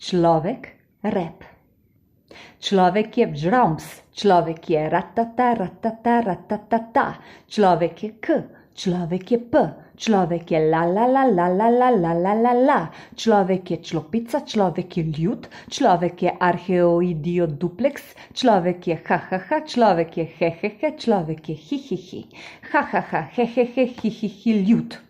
človek rep. Človek je vžrams, človek je ratata, ratata, ratata, ta. človek je k, človek je p, človek je la la la la la la la la la la, človek je človek, človek je ljud, človek je arheoidio dupleks, človek je hahaha, človek je hehehe, človek je hihihi, hahaha, hehehe, hihihi, ljud.